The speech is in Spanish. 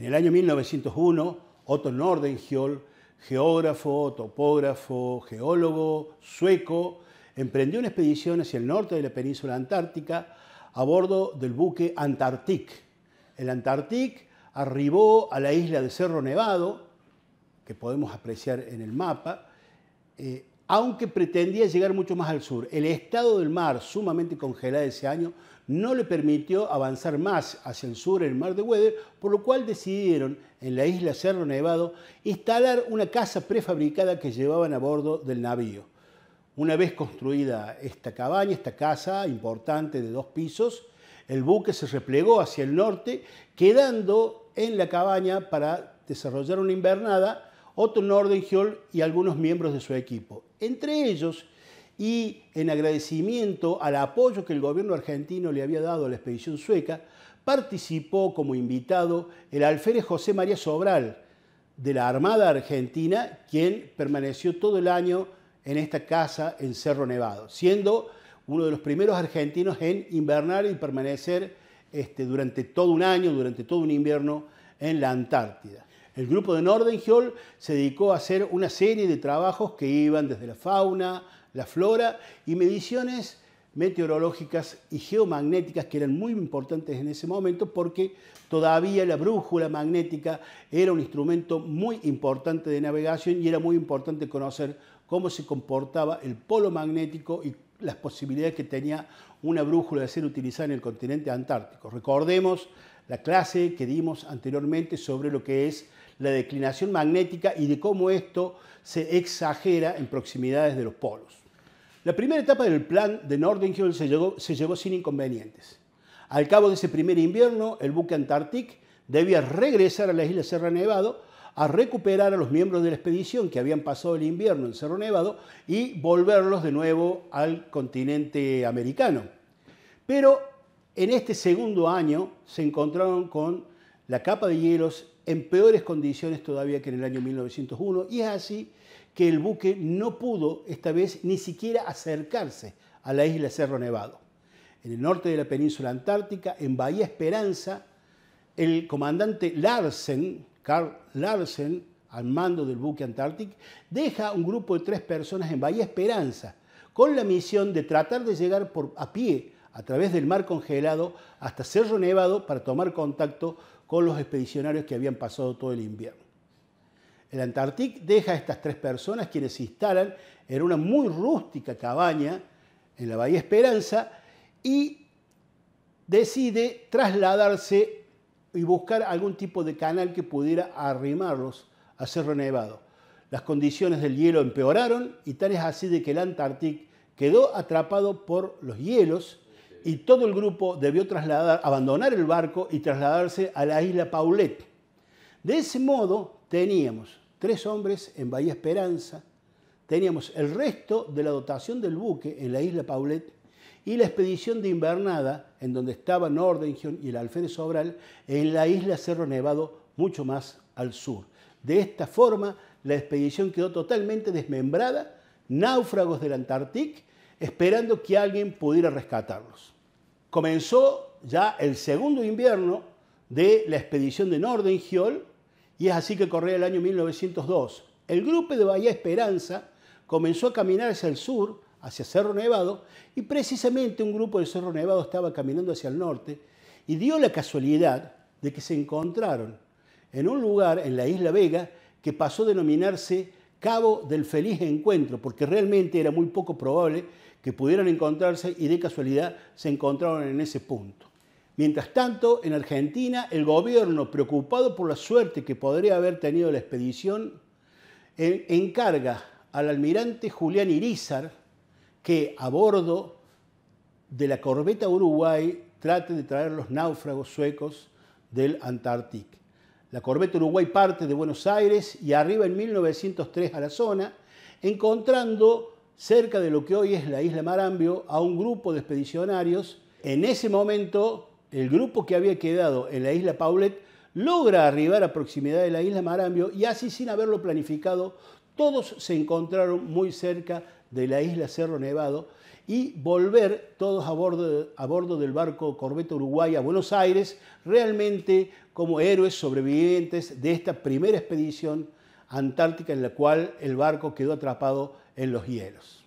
En el año 1901, Otto Nordenskiöld, geógrafo, topógrafo, geólogo sueco, emprendió una expedición hacia el norte de la península antártica a bordo del buque Antarctic. El Antarctic arribó a la isla de Cerro Nevado, que podemos apreciar en el mapa, eh, aunque pretendía llegar mucho más al sur. El estado del mar, sumamente congelado ese año, no le permitió avanzar más hacia el sur en el mar de Weather, por lo cual decidieron en la isla Cerro Nevado instalar una casa prefabricada que llevaban a bordo del navío. Una vez construida esta cabaña, esta casa importante de dos pisos, el buque se replegó hacia el norte, quedando en la cabaña para desarrollar una invernada Otto Nordenskjöld y algunos miembros de su equipo entre ellos y en agradecimiento al apoyo que el gobierno argentino le había dado a la expedición sueca, participó como invitado el alférez José María Sobral de la Armada Argentina, quien permaneció todo el año en esta casa en Cerro Nevado, siendo uno de los primeros argentinos en invernar y permanecer este, durante todo un año, durante todo un invierno en la Antártida. El grupo de Nordenhall se dedicó a hacer una serie de trabajos que iban desde la fauna, la flora y mediciones meteorológicas y geomagnéticas que eran muy importantes en ese momento porque todavía la brújula magnética era un instrumento muy importante de navegación y era muy importante conocer cómo se comportaba el polo magnético y las posibilidades que tenía una brújula de ser utilizada en el continente antártico. Recordemos la clase que dimos anteriormente sobre lo que es la declinación magnética y de cómo esto se exagera en proximidades de los polos. La primera etapa del plan de Northern se, llevó, se llevó sin inconvenientes. Al cabo de ese primer invierno, el buque Antarctic debía regresar a la isla Serra Nevado a recuperar a los miembros de la expedición que habían pasado el invierno en Cerro Nevado y volverlos de nuevo al continente americano. Pero en este segundo año se encontraron con la capa de hielos en peores condiciones todavía que en el año 1901 y es así que el buque no pudo esta vez ni siquiera acercarse a la isla Cerro Nevado. En el norte de la península antártica, en Bahía Esperanza, el comandante Larsen, Carl Larsen, al mando del buque Antártico, deja un grupo de tres personas en Bahía Esperanza con la misión de tratar de llegar por, a pie a través del mar congelado hasta Cerro Nevado para tomar contacto con los expedicionarios que habían pasado todo el invierno. El Antarctic deja a estas tres personas quienes se instalan en una muy rústica cabaña en la Bahía Esperanza y decide trasladarse y buscar algún tipo de canal que pudiera arrimarlos a Cerro Nevado. Las condiciones del hielo empeoraron y tal es así de que el Antarctic quedó atrapado por los hielos y todo el grupo debió abandonar el barco y trasladarse a la isla Paulet. De ese modo teníamos tres hombres en Bahía Esperanza, teníamos el resto de la dotación del buque en la isla Paulet y la expedición de invernada, en donde estaban Nordengion y el alférez Sobral, en la isla Cerro Nevado, mucho más al sur. De esta forma, la expedición quedó totalmente desmembrada, náufragos del Antártico, esperando que alguien pudiera rescatarlos. Comenzó ya el segundo invierno de la expedición de Norden y es así que corría el año 1902. El grupo de Bahía Esperanza comenzó a caminar hacia el sur, hacia Cerro Nevado, y precisamente un grupo de Cerro Nevado estaba caminando hacia el norte y dio la casualidad de que se encontraron en un lugar en la isla Vega que pasó a denominarse cabo del feliz encuentro, porque realmente era muy poco probable que pudieran encontrarse y de casualidad se encontraron en ese punto. Mientras tanto, en Argentina, el gobierno, preocupado por la suerte que podría haber tenido la expedición, eh, encarga al almirante Julián Irizar que a bordo de la corbeta Uruguay trate de traer los náufragos suecos del Antártico. La corbeta Uruguay parte de Buenos Aires y arriba en 1903 a la zona, encontrando cerca de lo que hoy es la isla Marambio a un grupo de expedicionarios. En ese momento, el grupo que había quedado en la isla Paulet logra arribar a proximidad de la isla Marambio y así sin haberlo planificado, todos se encontraron muy cerca de la isla Cerro Nevado y volver todos a bordo, a bordo del barco Corbeta Uruguay a Buenos Aires, realmente como héroes sobrevivientes de esta primera expedición antártica en la cual el barco quedó atrapado en los hielos.